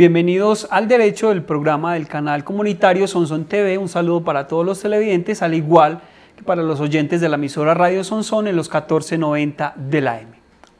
Bienvenidos al Derecho del programa del canal comunitario Sonson TV. Un saludo para todos los televidentes, al igual que para los oyentes de la emisora Radio Sonson en los 1490 de la M.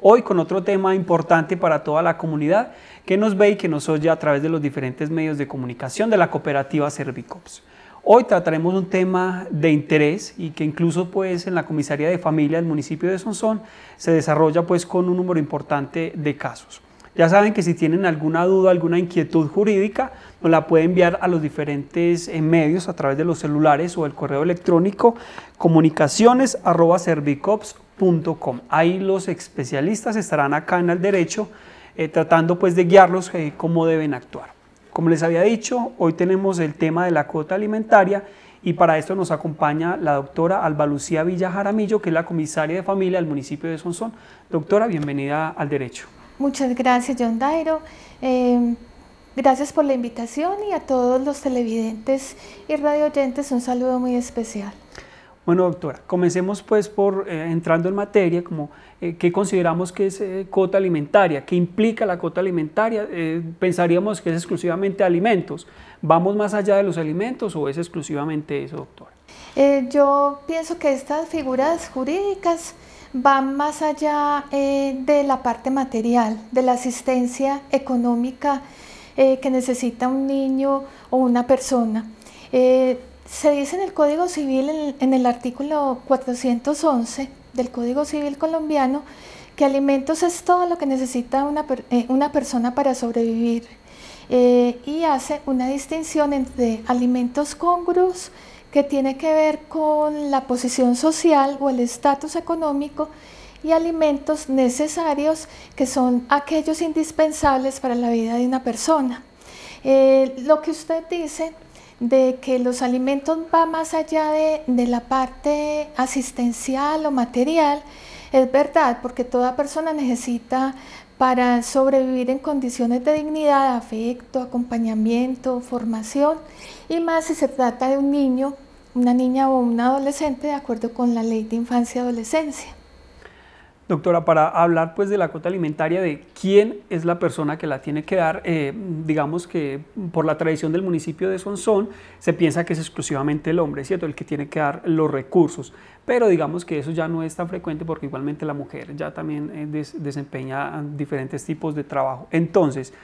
Hoy con otro tema importante para toda la comunidad que nos ve y que nos oye a través de los diferentes medios de comunicación de la cooperativa Servicops. Hoy trataremos un tema de interés y que incluso pues en la comisaría de familia del municipio de Sonson se desarrolla pues con un número importante de casos. Ya saben que si tienen alguna duda, alguna inquietud jurídica, nos la pueden enviar a los diferentes eh, medios a través de los celulares o el correo electrónico comunicaciones.servicops.com. Ahí los especialistas estarán acá en el derecho eh, tratando pues de guiarlos eh, cómo deben actuar. Como les había dicho, hoy tenemos el tema de la cuota alimentaria y para esto nos acompaña la doctora Alba Lucía Villa Jaramillo, que es la comisaria de familia del municipio de Sonsón. Doctora, bienvenida al derecho. Muchas gracias, John Dairo. Em, gracias por la invitación y a todos los televidentes y radioyentes un saludo muy especial. Bueno, doctora, comencemos pues por eh, entrando en materia, como eh, qué consideramos que es eh, cota alimentaria, qué implica la cota alimentaria. pensaríamos que es exclusivamente alimentos. ¿Vamos más allá de los alimentos o es exclusivamente eso, doctora? Eh, yo pienso que estas figuras jurídicas van más allá eh, de la parte material, de la asistencia económica eh, que necesita un niño o una persona. se dice en el Código Civil, en, el artículo 411 del Código Civil colombiano, que alimentos es todo lo que necesita una, persona para sobrevivir y hace una distinción entre alimentos congruos que tiene que ver con la posición social o el estatus económico y alimentos necesarios que son aquellos indispensables para la vida de una persona. Eh, lo que usted dice de que los alimentos va más allá de, de la parte asistencial o material, es verdad, porque toda persona necesita para sobrevivir en condiciones de dignidad, afecto, acompañamiento, formación y más si se trata de un niño, una niña o un adolescente de acuerdo con la ley de infancia y adolescencia doctora, para hablar pues de la cuota alimentaria, de quién es la persona que la tiene que dar, eh, digamos que por la tradición del municipio de Sonsón, se piensa que es exclusivamente el hombre, ¿cierto? El que tiene que dar los recursos, pero digamos que eso ya no es tan frecuente porque igualmente la mujer ya también eh, desempeña diferentes tipos de trabajo. Entonces,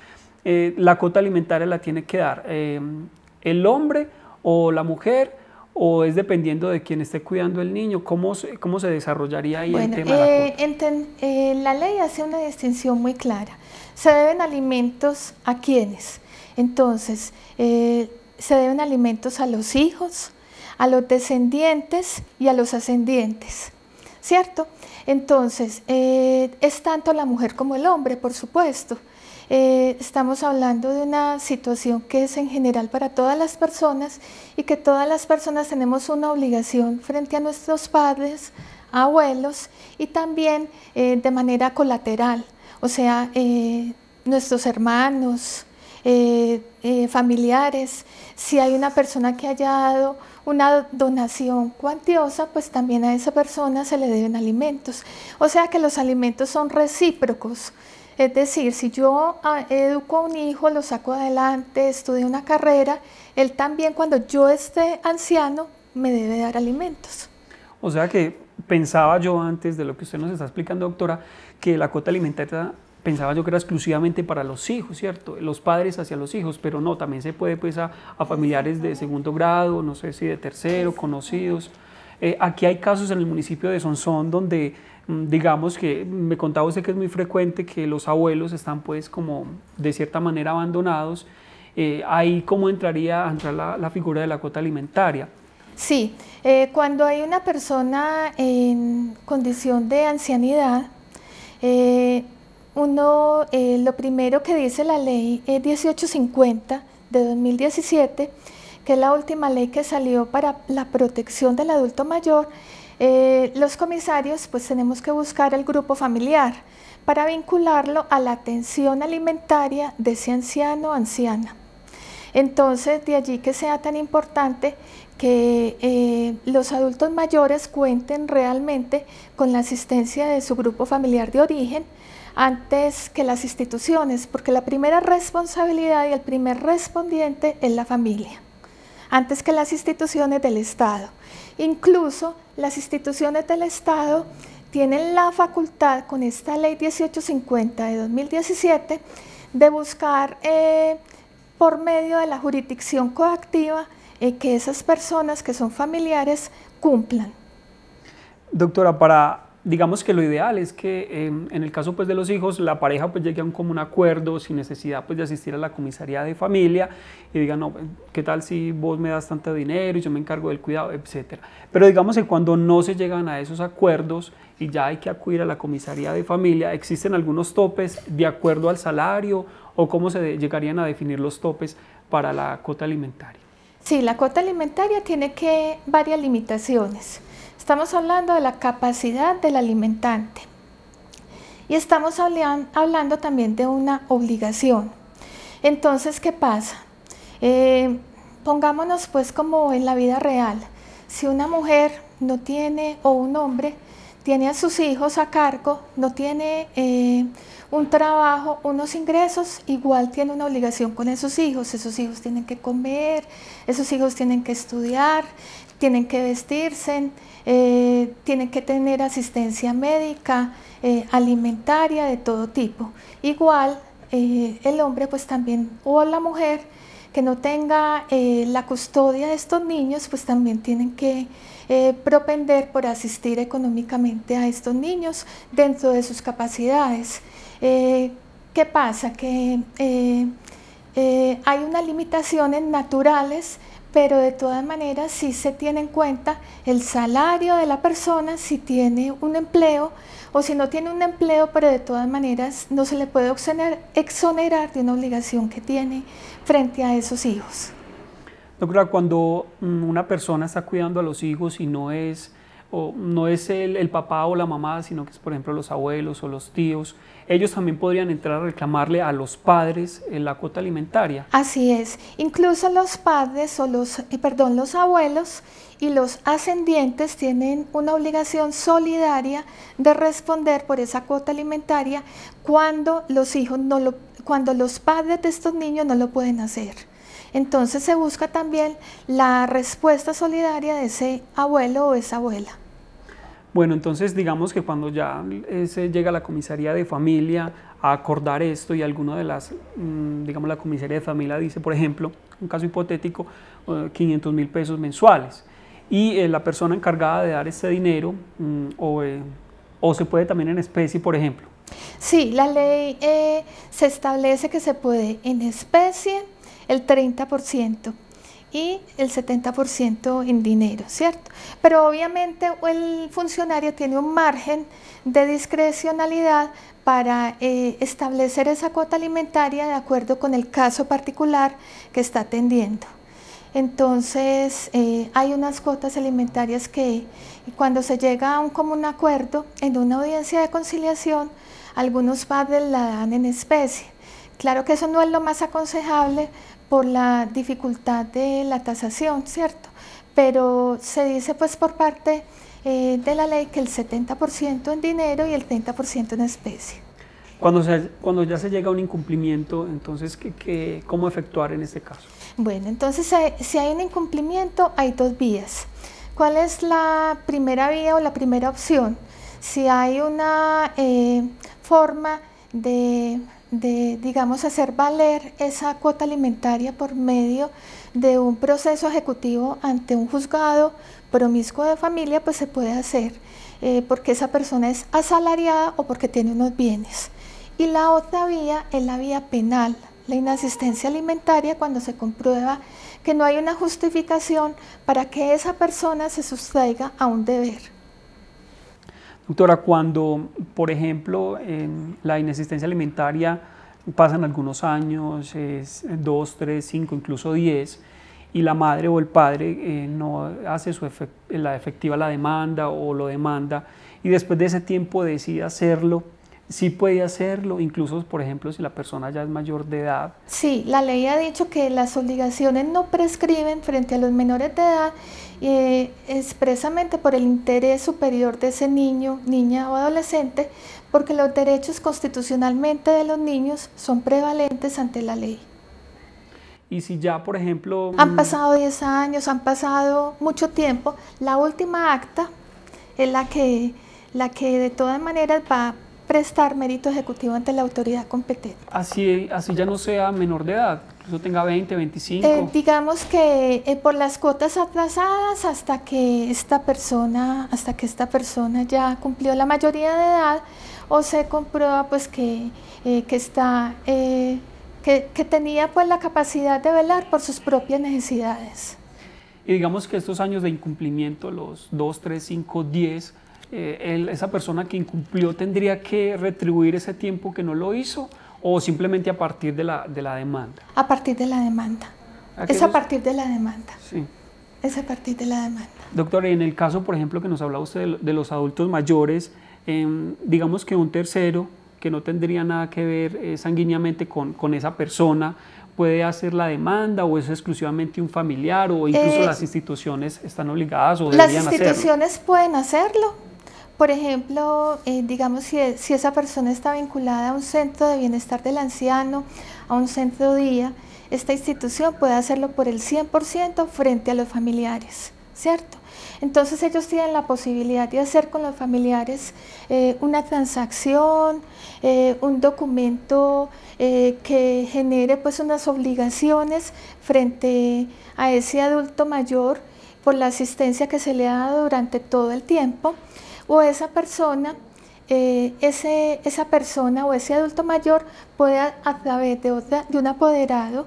eh, la cuota alimentaria la tiene que dar el hombre o la mujer, o es dependiendo de quién esté cuidando el niño? ¿Cómo, se, cómo se desarrollaría ahí el tema? de la, eh, eh, la ley hace una distinción muy clara. Se deben alimentos a quiénes. Entonces, eh, se deben alimentos a los hijos, a los descendientes y a los ascendientes. ¿Cierto? Entonces, es tanto la mujer como el hombre, por supuesto. Eh, estamos hablando de una situación que es en general para todas las personas y que todas las personas tenemos una obligación frente a nuestros padres, abuelos y también eh, de manera colateral, o sea, eh, nuestros hermanos, familiares, si hay una persona que haya dado una donación cuantiosa, pues también a esa persona se le deben alimentos. O sea que los alimentos son recíprocos, es decir, si yo ah, educo a un hijo, lo saco adelante, estudio una carrera, él también cuando yo esté anciano me debe dar alimentos. O sea que pensaba yo antes de lo que usted nos está explicando, doctora, que la cuota alimentaria pensaba yo que era exclusivamente para los hijos, ¿cierto? Los padres hacia los hijos, pero no, también se puede pues a, familiares de segundo grado, no sé si de tercero, conocidos. Eh, aquí hay casos en el municipio de Sonsón donde Mm, digamos que me contaba usted que es muy frecuente que los abuelos están pues como de cierta manera abandonados, eh, ahí cómo entraría la, figura de la cuota alimentaria. Sí, eh, cuando hay una persona en condición de ancianidad, eh, uno, lo primero que dice la ley es 1850 de 2017, que es la última ley que salió para la protección del adulto mayor, eh, los comisarios pues tenemos que buscar el grupo familiar para vincularlo a la atención alimentaria de ese anciano o anciana. Entonces, de allí que sea tan importante que eh, los adultos mayores cuenten realmente con la asistencia de su grupo familiar de origen antes que las instituciones, porque la primera responsabilidad y el primer respondiente es la familia antes que las instituciones del Estado. Incluso las instituciones del Estado tienen la facultad con esta ley 1850 de 2017 de buscar eh, por medio de la jurisdicción coactiva eh, que esas personas que son familiares cumplan. Doctora, para digamos que lo ideal es que em, en el caso pues de los hijos la pareja pues llegue a un común acuerdo sin necesidad pues de asistir a la comisaría de familia y digan no pues, qué tal si vos me das tanto dinero y yo me encargo del cuidado etcétera pero digamos que cuando no se llegan a esos acuerdos y ya hay que acudir a la comisaría de familia existen algunos topes de acuerdo al salario o cómo se llegarían a definir los topes para la cuota alimentaria sí la cuota alimentaria tiene que varias limitaciones Estamos hablando de la capacidad del alimentante. Y estamos hablando también de una obligación. Entonces, ¿qué pasa? Eh, pongámonos pues como en la vida real. Si una mujer no tiene, o un hombre, tiene a sus hijos a cargo, no tiene eh, un trabajo, unos ingresos, igual tiene una obligación con esos hijos. Esos hijos tienen que comer, esos hijos tienen que estudiar, tienen que vestirse, eh, tienen que tener asistencia médica, eh, alimentaria de todo tipo. Igual eh, el hombre pues también o la mujer que no tenga la custodia de estos niños pues también tienen que propender por asistir económicamente a estos niños dentro de sus capacidades. ¿Qué pasa? Que hay unas limitaciones naturales pero de todas maneras sí se tiene en cuenta el salario de la persona, si tiene un empleo o si no tiene un empleo, pero de todas maneras no se le puede exonerar de una obligación que tiene frente a esos hijos. Doctora, cuando mm, una persona está cuidando a los hijos y no es o no es el, el, papá o la mamá, sino que es por ejemplo los abuelos o los tíos, ellos también podrían entrar a reclamarle a los padres en eh, la cuota alimentaria. Así es, incluso los padres o los, eh, perdón, los abuelos y los ascendientes tienen una obligación solidaria de responder por esa cuota alimentaria cuando los hijos no lo, cuando los padres de estos niños no lo pueden hacer. Entonces se busca también la respuesta solidaria de ese abuelo o esa abuela. Bueno, entonces digamos que cuando ya eh, se llega a la comisaría de familia a acordar esto y alguna de las, mm, digamos la comisaría de familia dice, por ejemplo, un caso hipotético, 500 eh, mil pesos mensuales. Y eh, la persona encargada de dar ese dinero, mm, o, se puede también en especie, por ejemplo. Sí, la ley se establece que se puede en especie, el 30% y el 70% en dinero, ¿cierto? Pero obviamente el funcionario tiene un margen de discrecionalidad para eh, establecer esa cuota alimentaria de acuerdo con el caso particular que está atendiendo. Entonces, eh, hay unas cuotas alimentarias que cuando se llega a un común acuerdo en una audiencia de conciliación, algunos padres la dan en especie. Claro que eso no es lo más aconsejable por la dificultad de la tasación, ¿cierto? Pero se dice pues por parte eh, de la ley que el 70% en dinero y el 30% en especie. Cuando, se, cuando ya se llega a un incumplimiento, entonces, ¿qué, cómo efectuar en este caso? Bueno, entonces eh, si hay un incumplimiento hay dos vías. ¿Cuál es la primera vía o la primera opción? Si hay una eh, forma de de, digamos, hacer valer esa cuota alimentaria por medio de un proceso ejecutivo ante un juzgado promiscuo de familia, pues se puede hacer eh, porque esa persona es asalariada o porque tiene unos bienes. Y la otra vía es la vía penal, la inasistencia alimentaria cuando se comprueba que no hay una justificación para que esa persona se sustraiga a un deber. Doctora, cuando, por ejemplo, en la inexistencia alimentaria pasan algunos años, es dos, tres, cinco, incluso diez, y la madre o el padre eh, no hace su la efectiva la demanda o lo demanda, y después de ese tiempo decide hacerlo, sí puede hacerlo, incluso por ejemplo si la persona ya es mayor de edad. Sí, la ley ha dicho que las obligaciones no prescriben frente a los menores de edad eh, expresamente por el interés superior de ese niño, niña o adolescente, porque los derechos constitucionalmente de los niños son prevalentes ante la ley. Y si ya, por ejemplo... Han mm, pasado 10 años, han pasado mucho tiempo, la última acta es la que, la que de todas maneras va a prestar mérito ejecutivo ante la autoridad competente. Así, así ya no sea menor de edad no tenga 20, 25? Eh, digamos que eh, por las cuotas atrasadas hasta que esta persona, hasta que esta persona ya cumplió la mayoría de edad o se comprueba pues que, eh, que está eh, que, tenía pues la capacidad de velar por sus propias necesidades. Y digamos que estos años de incumplimiento, los 2, 3, 5, 10, esa persona que incumplió tendría que retribuir ese tiempo que no lo hizo o simplemente a partir de la, demanda? A partir de la demanda. Es a partir de la demanda. Sí. Es a partir de la demanda. Doctora, en el caso, por ejemplo, que nos hablaba usted de los adultos mayores, em, digamos que un tercero que no tendría nada que ver eh, sanguíneamente con, esa persona, puede hacer la demanda o es exclusivamente un familiar o incluso eh, las instituciones están obligadas o Las instituciones pueden hacerlo, por ejemplo, eh, digamos e, si, esa persona está vinculada a un centro de bienestar del anciano, a un centro día, esta institución puede hacerlo por el 100% frente a los familiares, ¿cierto? Entonces ellos tienen la posibilidad de hacer con los familiares eh, una transacción, eh, un documento que genere pues unas obligaciones frente a ese adulto mayor por la asistencia que se le ha dado durante todo el tiempo o esa persona, eh, esa persona o ese adulto mayor puede a, través de, otra, de un apoderado,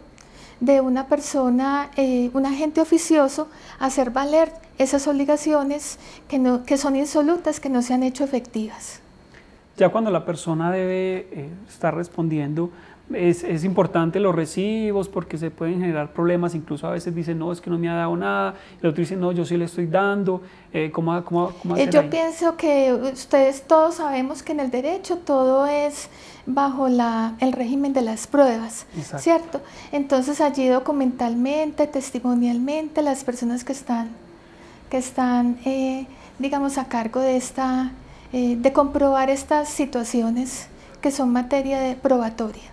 de una persona, eh, un agente oficioso, hacer valer esas obligaciones que, no, son insolutas, que no se han hecho efectivas. Ya cuando la persona debe eh, estar respondiendo es, importante los recibos porque se pueden generar problemas, incluso a veces dicen, no, es que no me ha dado nada, el otro dice, no, yo sí le estoy dando, eh, ¿cómo, cómo, cómo eh, Yo pienso que ustedes todos sabemos que en el derecho todo es bajo la, el régimen de las pruebas, ¿cierto? Entonces allí documentalmente, testimonialmente, las personas que están, que están eh, digamos, a cargo de esta, eh, de comprobar estas situaciones que son materia de probatoria.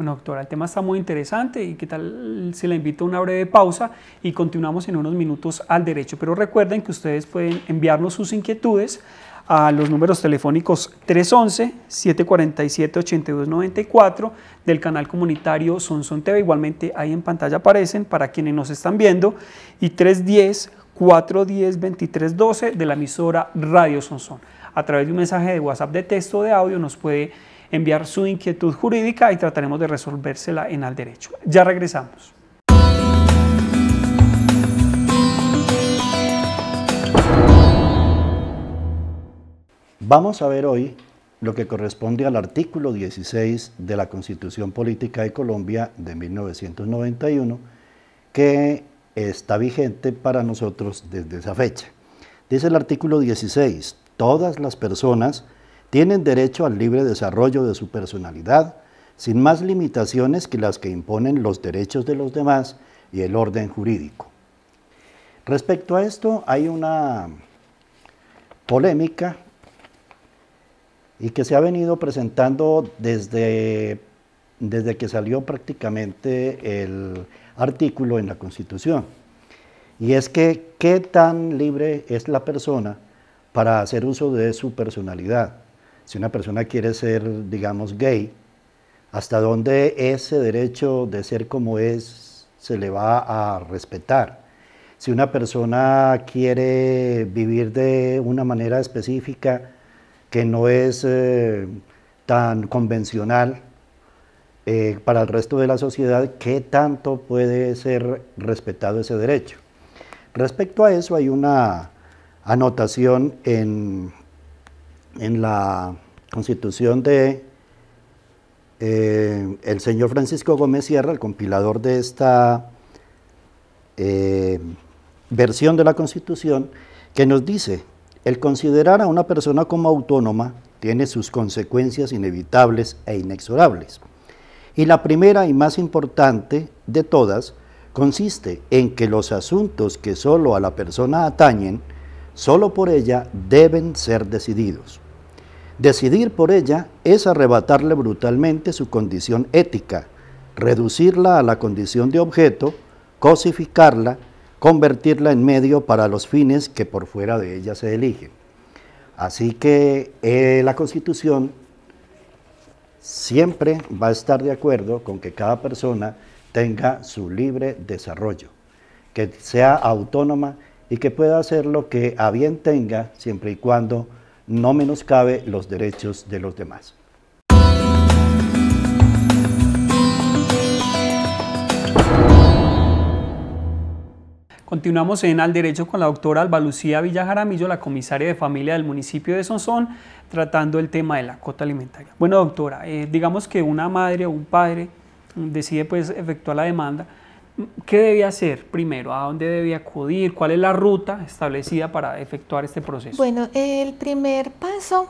Bueno, doctora, el tema está muy interesante y qué tal se le invito a una breve pausa y continuamos en unos minutos al derecho. Pero recuerden que ustedes pueden enviarnos sus inquietudes a los números telefónicos 311-747-8294 del canal comunitario Sonson TV. Igualmente ahí en pantalla aparecen para quienes nos están viendo. Y 310-410-2312 de la emisora Radio Sonson. A través de un mensaje de WhatsApp de texto o de audio nos puede enviar su inquietud jurídica y trataremos de resolvérsela en al derecho. Ya regresamos. Vamos a ver hoy lo que corresponde al artículo 16 de la Constitución Política de Colombia de 1991, que está vigente para nosotros desde esa fecha. Dice el artículo 16, todas las personas tienen derecho al libre desarrollo de su personalidad, sin más limitaciones que las que imponen los derechos de los demás y el orden jurídico. Respecto a esto hay una polémica y que se ha venido presentando desde, desde que salió prácticamente el artículo en la Constitución. Y es que qué tan libre es la persona para hacer uso de su personalidad si una persona quiere ser, digamos, gay, hasta dónde ese derecho de ser como es se le va a respetar. Si una persona quiere vivir de una manera específica que no es eh, tan convencional eh, para el resto de la sociedad, ¿qué tanto puede ser respetado ese derecho? Respecto a eso hay una anotación en en la constitución de eh, el señor Francisco Gómez Sierra, el compilador de esta eh, versión de la Constitución, que nos dice, el considerar a una persona como autónoma tiene sus consecuencias inevitables e inexorables. Y la primera y más importante de todas consiste en que los asuntos que solo a la persona atañen, solo por ella deben ser decididos. Decidir por ella es arrebatarle brutalmente su condición ética, reducirla a la condición de objeto, cosificarla, convertirla en medio para los fines que por fuera de ella se eligen. Así que eh, la Constitución siempre va a estar de acuerdo con que cada persona tenga su libre desarrollo, que sea autónoma y que pueda hacer lo que a bien tenga siempre y cuando no menoscabe los derechos de los demás. Continuamos en Al Derecho con la doctora Alba Lucía Villajaramillo, la comisaria de familia del municipio de Sonsón, tratando el tema de la cota alimentaria. Bueno, doctora, eh, digamos que una madre o un padre decide pues efectuar la demanda, ¿Qué debía hacer primero? ¿A dónde debía acudir? ¿Cuál es la ruta establecida para efectuar este proceso? Bueno, el primer paso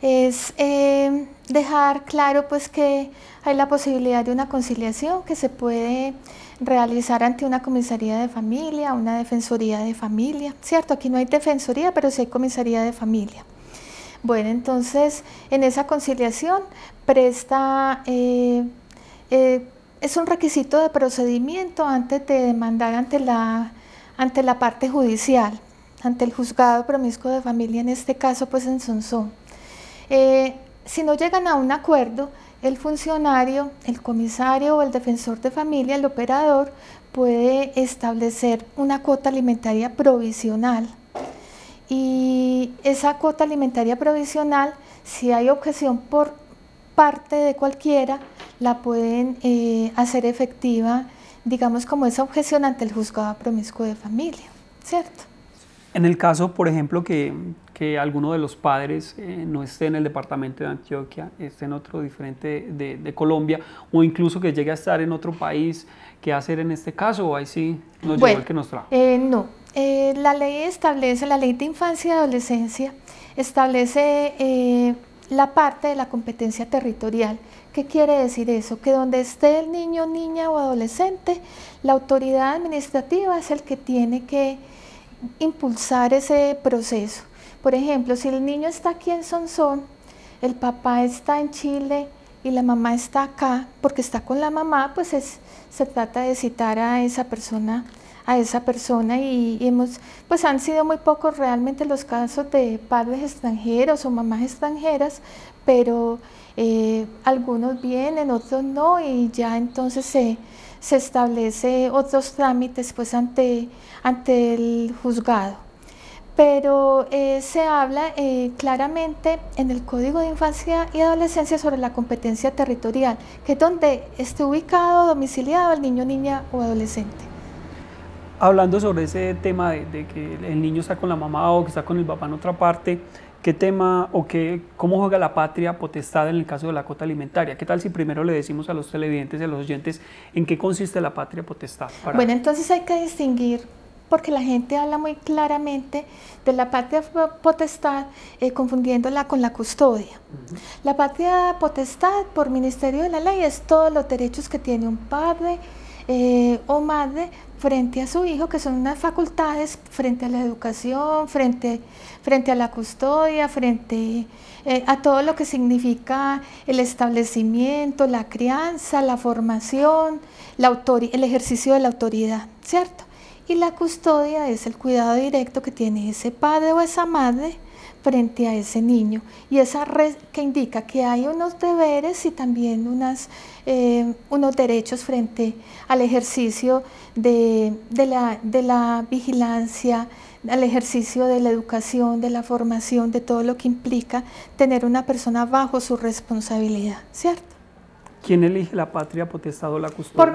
es eh, dejar claro pues que hay la posibilidad de una conciliación que se puede realizar ante una comisaría de familia, una defensoría de familia, ¿cierto? Aquí no hay defensoría, pero sí hay comisaría de familia. Bueno, entonces en esa conciliación presta... Eh, eh, es un requisito de procedimiento antes de demandar ante la, ante la parte judicial, ante el juzgado promiscuo de familia, en este caso pues en Sonsón. Eh, si no llegan a un acuerdo, el funcionario, el comisario o el defensor de familia, el operador, puede establecer una cuota alimentaria provisional. Y esa cuota alimentaria provisional, si hay objeción por parte de cualquiera, la pueden eh, hacer efectiva, digamos, como esa objeción ante el juzgado promiscuo de familia, ¿cierto? En el caso, por ejemplo, que, alguno de los padres eh, no esté en el departamento de Antioquia, esté en otro diferente de, Colombia, o incluso que llegue a estar en otro país, ¿qué hacer en este caso? ¿O ahí sí bueno, que nos trajo? Eh, no. la ley establece, la ley de infancia y adolescencia, establece la parte de la competencia territorial ¿Qué quiere decir eso? Que donde esté el niño, niña o adolescente, la autoridad administrativa es el que tiene que impulsar ese proceso. Por ejemplo, si el niño está aquí en Sonsón, el papá está en Chile y la mamá está acá, porque está con la mamá, pues es, se trata de citar a esa persona a esa persona y, hemos, pues han sido muy pocos realmente los casos de padres extranjeros o mamás extranjeras, pero eh, algunos vienen, otros no, y ya entonces se, se establece otros trámites pues ante, ante el juzgado. Pero eh, se habla eh, claramente en el Código de Infancia y Adolescencia sobre la competencia territorial, que es donde esté ubicado, domiciliado el niño, niña o adolescente hablando sobre ese tema de, que el niño está con la mamá o que está con el papá en otra parte, ¿qué tema o qué, cómo juega la patria potestad en el caso de la cota alimentaria? ¿Qué tal si primero le decimos a los televidentes y a los oyentes en qué consiste la patria potestad? Bueno, entonces hay que distinguir porque la gente habla muy claramente de la patria potestad eh, confundiéndola con la custodia. La patria potestad por ministerio de la ley es todos los derechos que tiene un padre, eh, o madre frente a su hijo, que son unas facultades frente a la educación, frente, frente a la custodia, frente eh, a todo lo que significa el establecimiento, la crianza, la formación, el ejercicio de la autoridad, ¿cierto? Y la custodia es el cuidado directo que tiene ese padre o esa madre frente a ese niño y esa red que indica que hay unos deberes y también eh, unos derechos frente al ejercicio de, la, de la vigilancia, al ejercicio de la educación, de la formación, de todo lo que implica tener una persona bajo su responsabilidad, ¿cierto? ¿Quién elige la patria potestad o la custodia?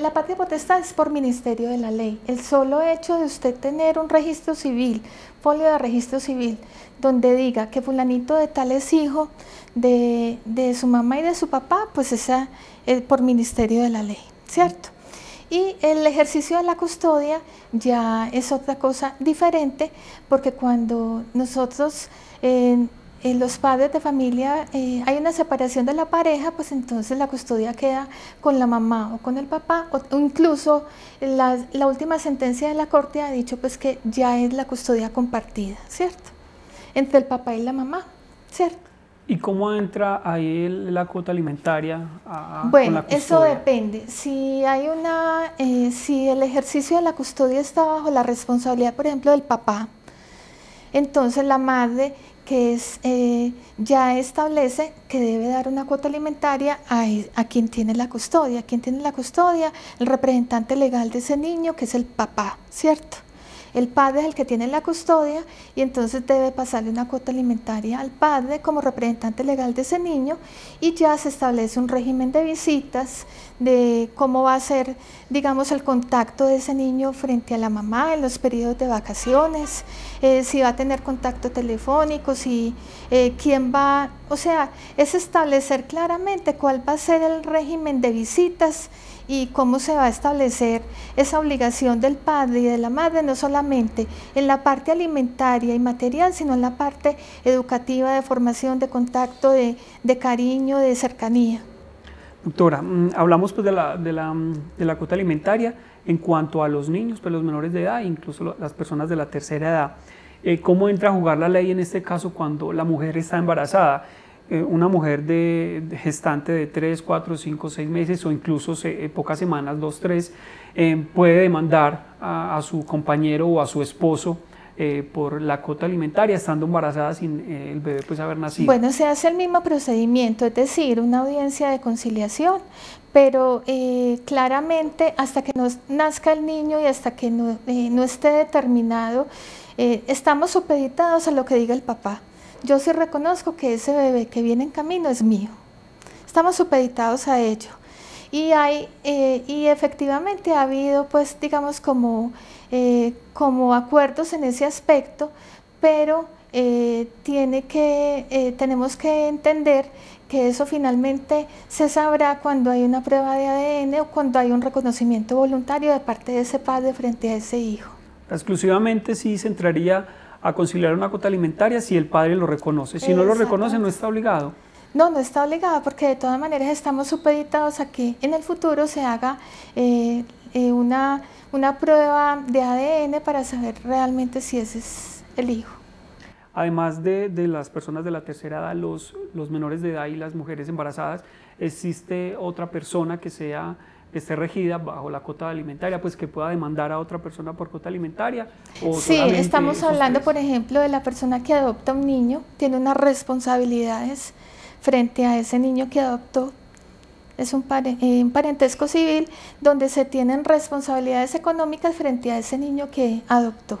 la, patria potestad es por ministerio de la ley. El solo hecho de usted tener un registro civil, folio de registro civil, donde diga que fulanito de tal es hijo de, su mamá y de su papá, pues esa es por ministerio de la ley, ¿cierto? Y el ejercicio de la custodia ya es otra cosa diferente, porque cuando nosotros eh, eh, los padres de familia, eh, hay una separación de la pareja, pues entonces la custodia queda con la mamá o con el papá, o, incluso la, última sentencia de la corte ha dicho pues que ya es la custodia compartida, ¿cierto? Entre el papá y la mamá, ¿cierto? ¿Y cómo entra ahí la cuota alimentaria? bueno, con la eso depende. Si hay una, eh, si el ejercicio de la custodia está bajo la responsabilidad, por ejemplo, del papá, entonces la madre que es, eh, ya establece que debe dar una cuota alimentaria a, quien tiene la custodia. Quien tiene la custodia, el representante legal de ese niño, que es el papá, ¿cierto? El padre es el que tiene la custodia y entonces debe pasarle una cuota alimentaria al padre como representante legal de ese niño y ya se establece un régimen de visitas, de cómo va a ser, digamos, el contacto de ese niño frente a la mamá en los periodos de vacaciones, eh, si va a tener contacto telefónico, si eh, quién va, o sea, es establecer claramente cuál va a ser el régimen de visitas y cómo se va a establecer esa obligación del padre y de la madre, no solamente en la parte alimentaria y material, sino en la parte educativa, de formación, de contacto, de, cariño, de cercanía. Doctora, mm, hablamos pues de la, de mm, cuota alimentaria en cuanto a los niños, pero pues, los menores de edad, incluso las personas de la tercera edad. Eh, ¿Cómo entra a jugar la ley en este caso cuando la mujer está embarazada? Eh, una mujer de, gestante de 3, 4, 5, 6 meses o incluso eh, pocas semanas, 2, 3, eh, puede demandar a, su compañero o a su esposo por la cuota alimentaria, estando embarazada sin el bebé pues haber nacido. Bueno, se hace el mismo procedimiento, es decir, una audiencia de conciliación, pero claramente hasta que nos nazca el niño y hasta que no esté determinado, estamos supeditados a lo que diga el papá. Yo sí reconozco que ese bebé que viene en camino es mío. Estamos supeditados a ello. Y, hay, eh, y efectivamente ha habido, pues, digamos, como, eh, como acuerdos en ese aspecto, pero eh, tiene que, tenemos que entender que eso finalmente se sabrá cuando hay una prueba de ADN o cuando hay un reconocimiento voluntario de parte de ese padre frente a ese hijo. Exclusivamente sí centraría a conciliar una cuota alimentaria si el padre lo reconoce. Si no lo reconoce, no está obligado. No, no está obligado porque de todas maneras estamos supeditados a que en el futuro se haga eh, eh, una, una, prueba de ADN para saber realmente si ese es el hijo. Además de, las personas de la tercera edad, los, los menores de edad y las mujeres embarazadas, existe otra persona que sea esté regida bajo la cota alimentaria, pues que pueda demandar a otra persona por cuota alimentaria. sí, estamos hablando, por ejemplo, de la persona que adopta un niño, tiene unas responsabilidades frente a ese niño que adoptó. Es un, eh, un parentesco civil donde se tienen responsabilidades económicas frente a ese niño que adoptó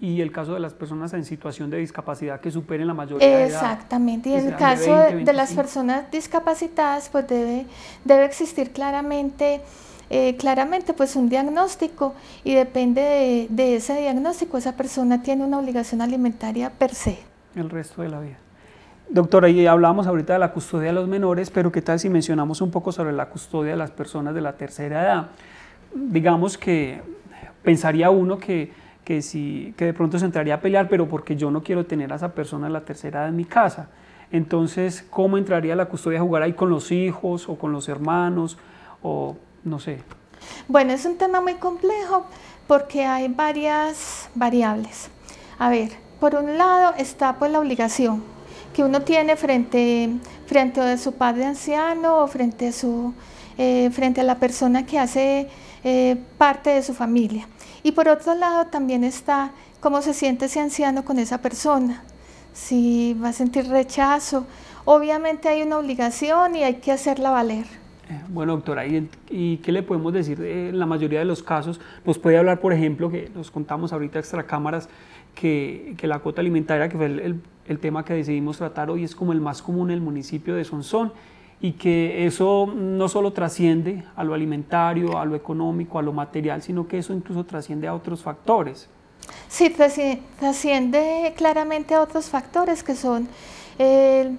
y el caso de las personas en situación de discapacidad que superen la mayoría de edad. Exactamente, y el caso de, las personas discapacitadas, pues debe, debe existir claramente, eh, claramente pues un diagnóstico y depende de, ese diagnóstico, esa persona tiene una obligación alimentaria per se. El resto de la vida. Doctora, y hablábamos ahorita de la custodia de los menores, pero ¿qué tal si mencionamos un poco sobre la custodia de las personas de la tercera edad? Digamos que pensaría uno que que, si, que de pronto se entraría a pelear, pero porque yo no quiero tener a esa persona en la tercera de en mi casa. Entonces, ¿cómo entraría la custodia a jugar ahí con los hijos o con los hermanos? O no sé. Bueno, es un tema muy complejo porque hay varias variables. A ver, por un lado está pues la obligación que uno tiene frente, frente a su padre anciano o frente a, su, eh, frente a la persona que hace eh, parte de su familia. Y por otro lado también está cómo se siente ese anciano con esa persona, si va a sentir rechazo. Obviamente hay una obligación y hay que hacerla valer. Eh, bueno, doctora, ¿y, y qué le podemos decir eh, en la mayoría de los casos? Nos puede hablar, por ejemplo, que nos contamos ahorita extracámaras, que, que la cuota alimentaria, que fue el, el, el tema que decidimos tratar hoy, es como el más común en el municipio de Sonsón y que eso no solo trasciende a lo alimentario, a lo económico, a lo material, sino que eso incluso trasciende a otros factores. Sí, trasciende claramente a otros factores que son el,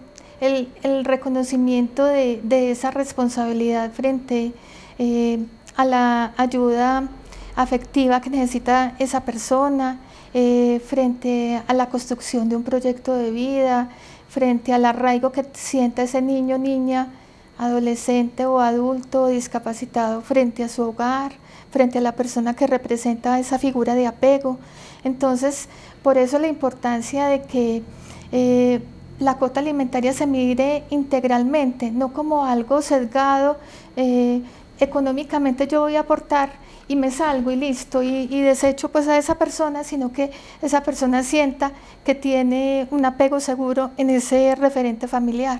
reconocimiento de, esa responsabilidad frente eh, a la ayuda afectiva que necesita esa persona, eh, frente a la construcción de un proyecto de vida, frente al arraigo que siente ese niño, niña, adolescente o adulto discapacitado frente a su hogar, frente a la persona que representa esa figura de apego. Entonces, por eso la importancia de que eh, la cuota alimentaria se mire integralmente, no como algo sesgado, eh, económicamente yo voy a aportar y me salgo y listo, y, desecho pues a esa persona, sino que esa persona sienta que tiene un apego seguro en ese referente familiar.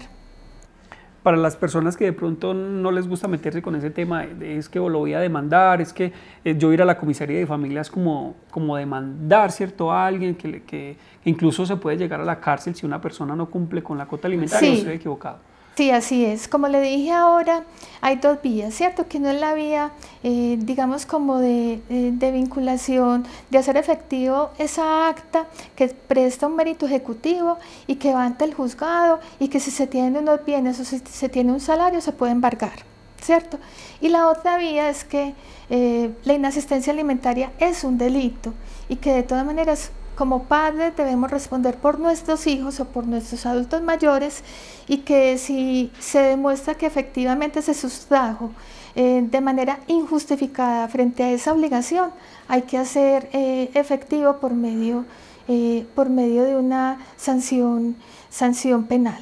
Para las personas que de pronto no les gusta meterse con ese tema, es que lo voy a demandar, es que eh, yo ir a la comisaría de familia es como, como demandar, ¿cierto? A alguien que, que incluso se puede llegar a la cárcel si una persona no cumple con la cuota alimentaria, sí. no estoy equivocado. Sí, así es. Como le dije ahora, hay dos vías, ¿cierto? Que no es la vía, eh, digamos, como de, eh, de, vinculación, de hacer efectivo esa acta que presta un mérito ejecutivo y que va ante el juzgado y que si se tienen unos bienes o si se tiene un salario se puede embargar, ¿cierto? Y la otra vía es que eh, la inasistencia alimentaria es un delito y que de todas maneras como padres debemos responder por nuestros hijos o por nuestros adultos mayores y que si se demuestra que efectivamente se sustrajo eh, de manera injustificada frente a esa obligación, hay que hacer eh, efectivo por medio, eh, por medio de una sanción, sanción penal.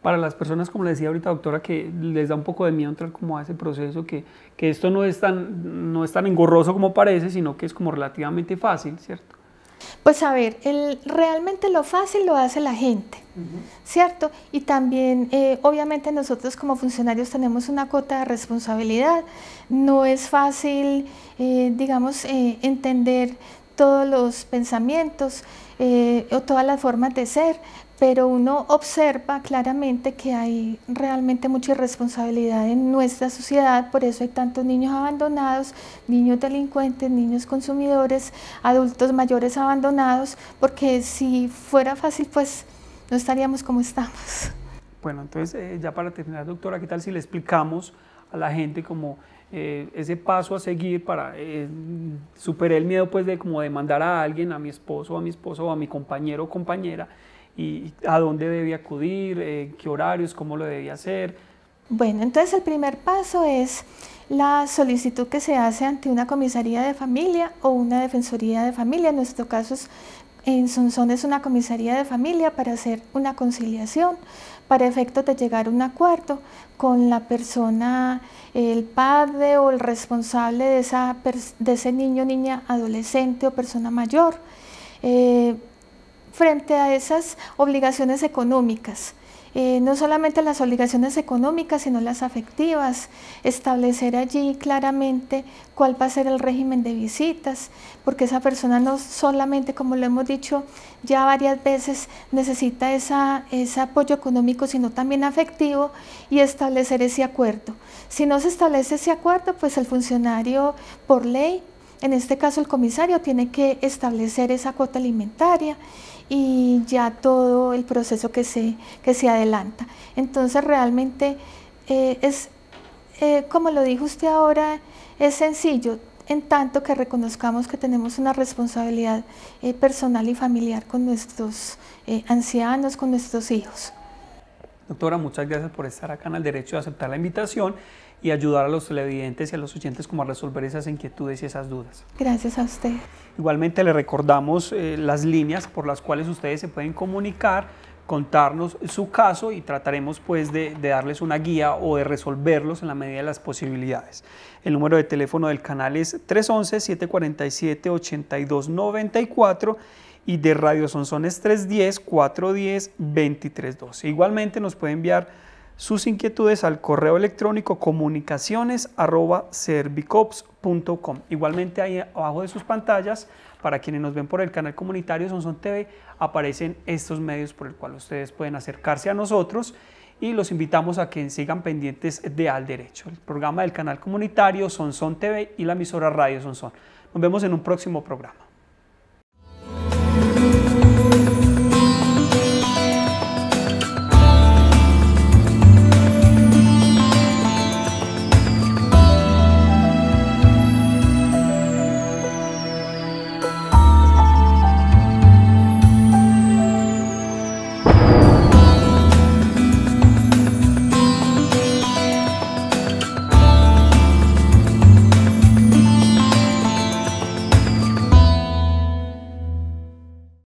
Para las personas, como le decía ahorita, doctora, que les da un poco de miedo entrar como a ese proceso, que, esto no es, tan, no es tan engorroso como parece, sino que es como relativamente fácil, ¿cierto? Pues a ver, realmente lo fácil lo hace la gente, ¿cierto? Y también, eh, obviamente nosotros como funcionarios tenemos una cuota de responsabilidad. No es fácil, eh, digamos, eh, entender todos los pensamientos o todas las formas de ser, pero uno observa claramente que hay realmente mucha irresponsabilidad en nuestra sociedad, por eso hay tantos niños abandonados, niños delincuentes, niños consumidores, adultos mayores abandonados, porque si fuera fácil, pues no estaríamos como estamos. Bueno, entonces eh, ya para terminar, doctora, ¿qué tal si le explicamos a la gente como eh, ese paso a seguir para eh, superar el miedo pues de como demandar a alguien, a mi esposo, a mi esposo, o a mi compañero o compañera? y a dónde debe acudir, en eh, qué horarios, cómo lo debía hacer. Bueno, entonces el primer paso es la solicitud que se hace ante una comisaría de familia o una defensoría de familia. En nuestro caso es, en Sonsón es una comisaría de familia para hacer una conciliación, para efectos de llegar a un acuerdo con la persona, el padre o el responsable de, esa, de ese niño, niña, adolescente o persona mayor. Eh, frente a esas obligaciones económicas. Eh, no solamente las obligaciones económicas, sino las afectivas, establecer allí claramente cuál va a ser el régimen de visitas, porque esa persona no solamente, como lo hemos dicho ya varias veces, necesita ese apoyo económico, sino también afectivo y establecer ese acuerdo. Si no se establece ese acuerdo, pues el funcionario por ley en este caso el comisario tiene que establecer esa cuota alimentaria y ya todo el proceso que se, que se adelanta. Entonces realmente eh, es, eh, como lo dijo usted ahora, es sencillo, en tanto que reconozcamos que tenemos una responsabilidad eh, personal y familiar con nuestros ancianos, con nuestros hijos. Doctora, muchas gracias por estar acá en el derecho de aceptar la invitación y ayudar a los televidentes y a los oyentes como a resolver esas inquietudes y esas dudas. Gracias a usted. Igualmente le recordamos eh, las líneas por las cuales ustedes se pueden comunicar, contarnos su caso y trataremos pues de, de, darles una guía o de resolverlos en la medida de las posibilidades. El número de teléfono del canal es 311-747-8294 y de Radio Sonsones 310-410-2312. Igualmente nos puede enviar sus inquietudes al correo electrónico comunicaciones.servicops.com. Igualmente ahí abajo de sus pantallas, para quienes nos ven por el canal comunitario Sonson TV, aparecen estos medios por el cual ustedes pueden acercarse a nosotros y los invitamos a que sigan pendientes de Al Derecho, el programa del canal comunitario Sonson TV y la emisora Radio Sonson. Nos vemos en un próximo programa.